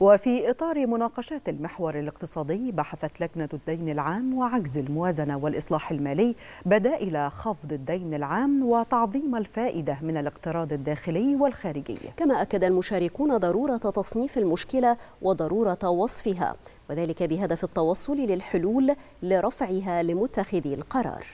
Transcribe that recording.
وفي إطار مناقشات المحور الاقتصادي بحثت لجنة الدين العام وعجز الموازنة والإصلاح المالي بدائل خفض الدين العام وتعظيم الفائدة من الاقتراض الداخلي والخارجي كما أكد المشاركون ضرورة تصنيف المشكلة وضرورة وصفها وذلك بهدف التوصل للحلول لرفعها لمتخذي القرار